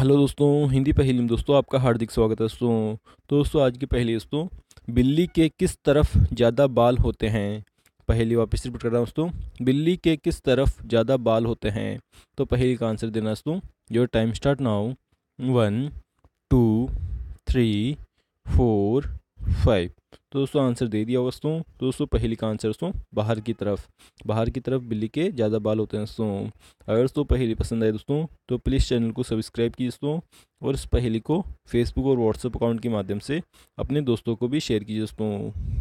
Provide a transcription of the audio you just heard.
hello दोस्तों हिंदी पहली में दोस्तों आपका हार्दिक स्वागत है दोस्तों तो दोस्तों आज की पहली दोस्तों बिल्ली के किस तरफ ज़्यादा बाल होते हैं पहली वापस रिपीट कर रहा हूँ दोस्तों बिल्ली के किस तरफ ज़्यादा बाल होते हैं तो पहली का आंसर देना दोस्तों your time start now one two three four five तो दोस्तों आंसर दे दिया दोस्तों तो दोस्तों पहली का आंसर दोस्तों बाहर की तरफ बाहर की तरफ बिल्ली के ज़्यादा बाल होते हैं दोस्तों अगर दोस्तों पहली पसंद आए दोस्तों तो प्लीज़ चैनल को सब्सक्राइब कीजिए दोस्तों और इस पहली को फेसबुक और व्हाट्सएप अकाउंट के माध्यम से अपने दोस्तों को भी शेयर कीजिए दोस्तों